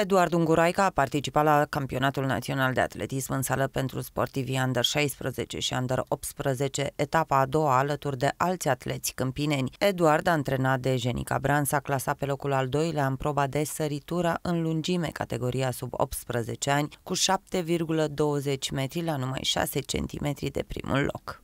Eduard Unguraica a participat la Campionatul Național de Atletism în sală pentru sportivii Under-16 și Under-18, etapa a doua alături de alți atleți câmpineni. Eduard, antrenat de Jenica Bran, s-a clasat pe locul al doilea în proba de săritura în lungime, categoria sub 18 ani, cu 7,20 metri la numai 6 cm de primul loc.